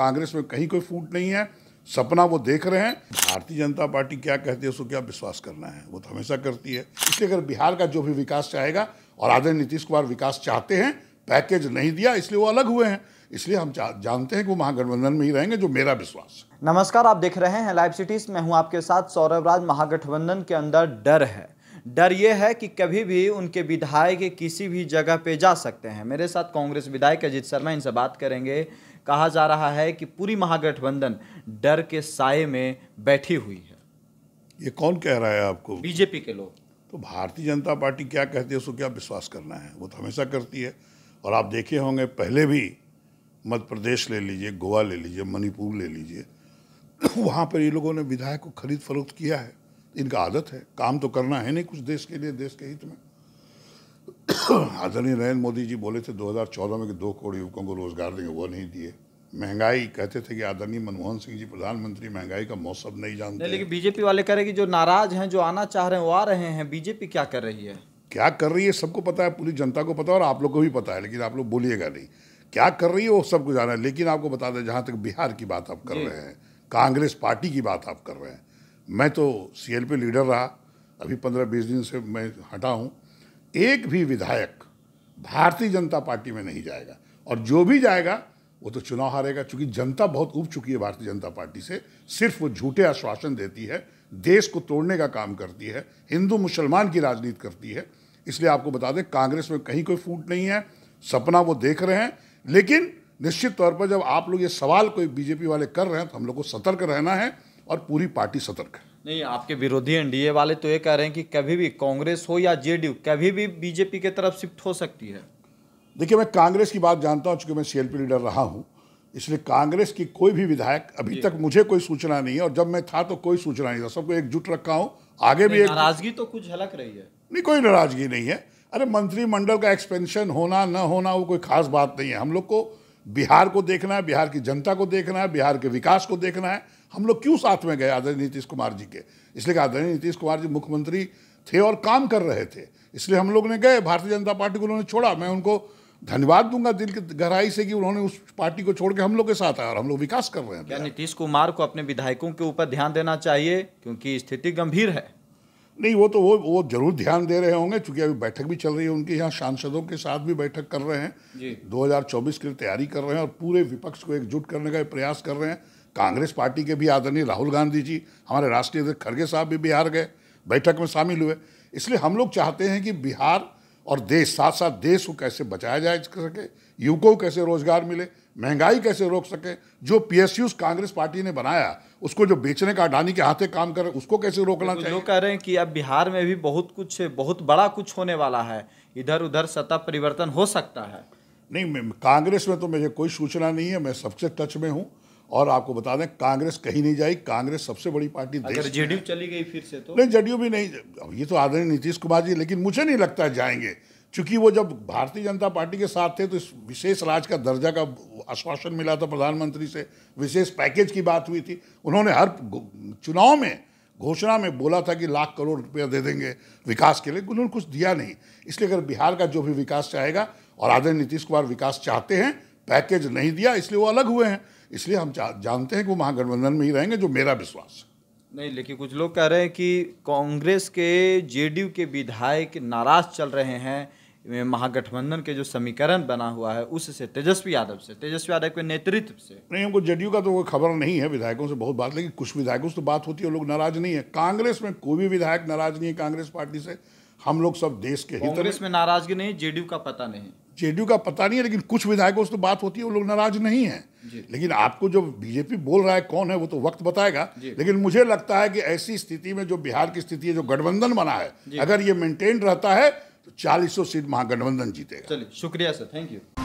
कांग्रेस में कहीं कोई फूट नहीं है सपना वो देख रहे हैं भारतीय जनता पार्टी क्या कहती है उसको क्या विश्वास करना है वो तो हमेशा करती है इसलिए अगर बिहार का जो भी विकास चाहेगा और आदरणीय नीतीश कुमार विकास चाहते हैं पैकेज नहीं दिया इसलिए वो अलग हुए हैं इसलिए हम जानते हैं कि वो महागठबंधन में ही रहेंगे जो मेरा विश्वास नमस्कार आप देख रहे हैं लाइव सिटीज में हूं आपके साथ सौरभ राज महागठबंधन के अंदर डर है डर ये है कि कभी भी उनके विधायक किसी भी जगह पे जा सकते हैं मेरे साथ कांग्रेस विधायक अजीत शर्मा इनसे बात करेंगे कहा जा रहा है कि पूरी महागठबंधन डर के साय में बैठी हुई है ये कौन कह रहा है आपको बीजेपी के लोग तो भारतीय जनता पार्टी क्या कहती है उसको क्या विश्वास करना है वो तो हमेशा करती है और आप देखे होंगे पहले भी मध्य प्रदेश ले लीजिए गोवा ले लीजिए मणिपुर ले लीजिए वहाँ पर ये लोगों ने विधायक को खरीद फरोख्त किया है इनका आदत है काम तो करना है नहीं कुछ देश के लिए देश के हित में आदरणीय नरेंद्र मोदी जी बोले थे 2014 में कि दो करोड़ युवकों को रोजगार देंगे वो नहीं दिए महंगाई कहते थे कि आदरणीय मनमोहन सिंह जी प्रधानमंत्री महंगाई का मौसम नहीं जानते लेकिन बीजेपी वाले कह रहे कि जो नाराज हैं जो आना चाह रहे हैं वो आ रहे हैं बीजेपी क्या कर रही है क्या कर रही है सबको पता है पूरी जनता को पता है और आप लोग को भी पता है लेकिन आप लोग बोलिएगा नहीं क्या कर रही है वो सबको जाना है लेकिन आपको बता दें जहाँ तक बिहार की बात आप कर रहे हैं कांग्रेस पार्टी की बात आप कर रहे हैं मैं तो सी पे लीडर रहा अभी पंद्रह बीस दिन से मैं हटा हूँ एक भी विधायक भारतीय जनता पार्टी में नहीं जाएगा और जो भी जाएगा वो तो चुनाव हारेगा क्योंकि जनता बहुत उब चुकी है भारतीय जनता पार्टी से सिर्फ वो झूठे आश्वासन देती है देश को तोड़ने का काम करती है हिंदू मुसलमान की राजनीति करती है इसलिए आपको बता दें कांग्रेस में कहीं कोई फूट नहीं है सपना वो देख रहे हैं लेकिन निश्चित तौर पर जब आप लोग ये सवाल कोई बीजेपी वाले कर रहे हैं तो हम लोग को सतर्क रहना है और पूरी पार्टी सतर्क है नहीं आपके विरोधी एनडीए वाले तो ये कह रहे हैं कि कभी भी कांग्रेस हो या जेडीयू कभी भी बीजेपी की तरफ शिफ्ट हो सकती है देखिए मैं कांग्रेस की बात जानता हूँ चूंकि मैं सीएलपी लीडर रहा हूँ इसलिए कांग्रेस की कोई भी विधायक अभी तक मुझे कोई सूचना नहीं है और जब मैं था तो कोई सूचना नहीं था सबको एकजुट रखा हूँ आगे भी एक नाराजगी तो कुछ झलक रही है नहीं कोई नाराजगी नहीं है अरे मंत्रिमंडल का एक्सपेंशन होना न होना वो कोई खास बात नहीं है हम लोग को बिहार को देखना है बिहार की जनता को देखना है बिहार के विकास को देखना है हम लोग क्यों साथ में गए आदरणीय नीतीश कुमार जी के इसलिए आदरणीय नीतीश कुमार जी मुख्यमंत्री थे और काम कर रहे थे इसलिए हम लोग ने गए भारतीय जनता पार्टी को उन्होंने छोड़ा मैं उनको धन्यवाद दूंगा दिल की गहराई से कि उन्होंने उस पार्टी को छोड़ के हम लोग के साथ आया और हम लोग विकास कर रहे हैं नीतीश कुमार को अपने विधायकों के ऊपर ध्यान देना चाहिए क्योंकि स्थिति गंभीर है नहीं वो तो वो वो जरूर ध्यान दे रहे होंगे क्योंकि अभी बैठक भी चल रही है उनके यहाँ सांसदों के साथ भी बैठक कर रहे हैं 2024 के लिए तैयारी कर रहे हैं और पूरे विपक्ष को एकजुट करने का प्रयास कर रहे हैं कांग्रेस पार्टी के भी आदरणीय राहुल गांधी जी हमारे राष्ट्रीय अध्यक्ष खड़गे साहब भी बिहार गए बैठक में शामिल हुए इसलिए हम लोग चाहते हैं कि बिहार और देश साथ साथ देश को कैसे बचाया जा सके युवकों को कैसे रोजगार मिले महंगाई कैसे रोक सके जो पीएसयू कांग्रेस पार्टी ने बनाया उसको जो बेचने का अडानी के हाथे काम कर उसको कैसे रोकना चाहिए लोग कह रहे हैं कि अब बिहार में भी बहुत कुछ बहुत बड़ा कुछ होने वाला है इधर उधर सत्ता परिवर्तन हो सकता है नहीं कांग्रेस में तो मुझे कोई सूचना नहीं है मैं सबसे टच में हूँ और आपको बता दें कांग्रेस कहीं नहीं जाएगी कांग्रेस सबसे बड़ी पार्टी अगर जेडीयू चली गई फिर से तो नहीं जेडीयू भी नहीं अब ये तो आदरणीय नीतीश कुमार जी लेकिन मुझे नहीं लगता जाएंगे चूंकि वो जब भारतीय जनता पार्टी के साथ थे तो इस विशेष राज का दर्जा का आश्वासन मिला था प्रधानमंत्री से विशेष पैकेज की बात हुई थी उन्होंने हर चुनाव में घोषणा में बोला था कि लाख करोड़ रुपया दे देंगे विकास के लिए उन्होंने कुछ दिया नहीं इसलिए अगर बिहार का जो भी विकास चाहेगा और आदरण नीतीश कुमार विकास चाहते हैं पैकेज नहीं दिया इसलिए वो अलग हुए हैं इसलिए हम जानते हैं कि वो महागठबंधन में ही रहेंगे जो मेरा विश्वास है नहीं लेकिन कुछ लोग कह रहे हैं कि कांग्रेस के जेडीयू के विधायक नाराज चल रहे हैं महागठबंधन के जो समीकरण बना हुआ है उससे तेजस्वी यादव से तेजस्वी यादव के नेतृत्व से नहीं हमको जेडीयू का तो कोई खबर नहीं है विधायकों से बहुत बात लेकिन कुछ विधायकों से तो बात होती है लोग नाराज नहीं है कांग्रेस में कोई भी विधायक नाराज नहीं है कांग्रेस पार्टी से हम लोग सब देश के हित में नाराजगी नहीं जेडीयू का पता नहीं जेडीयू का पता नहीं है लेकिन कुछ विधायकों से तो बात होती है वो लोग नाराज नहीं है लेकिन आपको जो बीजेपी बोल रहा है कौन है वो तो वक्त बताएगा लेकिन मुझे लगता है कि ऐसी स्थिति में जो बिहार की स्थिति है जो गठबंधन बना है अगर ये मेंटेन रहता है तो चालीसों सीट महागठबंधन जीतेगा चलिए शुक्रिया सर थैंक यू